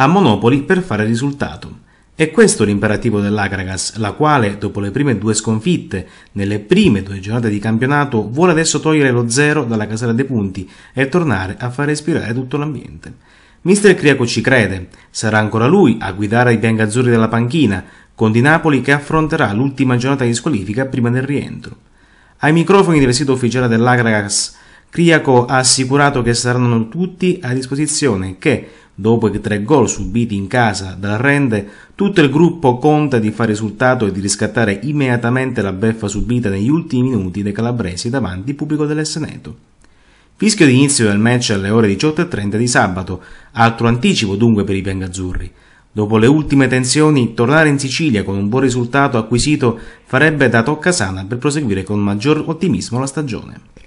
a Monopoli per fare risultato. È questo l'imperativo dell'Agragas, la quale, dopo le prime due sconfitte nelle prime due giornate di campionato, vuole adesso togliere lo zero dalla casella dei punti e tornare a far respirare tutto l'ambiente. Mister Criaco ci crede, sarà ancora lui a guidare i biancazzurri della panchina, con Di Napoli che affronterà l'ultima giornata di squalifica prima del rientro. Ai microfoni del sito ufficiale dell'Agragas, Criaco ha assicurato che saranno tutti a disposizione e che, Dopo i tre gol subiti in casa dal Rende, tutto il gruppo conta di fare risultato e di riscattare immediatamente la beffa subita negli ultimi minuti dai calabresi davanti al pubblico dell'Esseneto. Fischio d'inizio del match alle ore 18.30 di sabato, altro anticipo dunque per i biancazzurri. Dopo le ultime tensioni, tornare in Sicilia con un buon risultato acquisito farebbe da toccasana per proseguire con maggior ottimismo la stagione.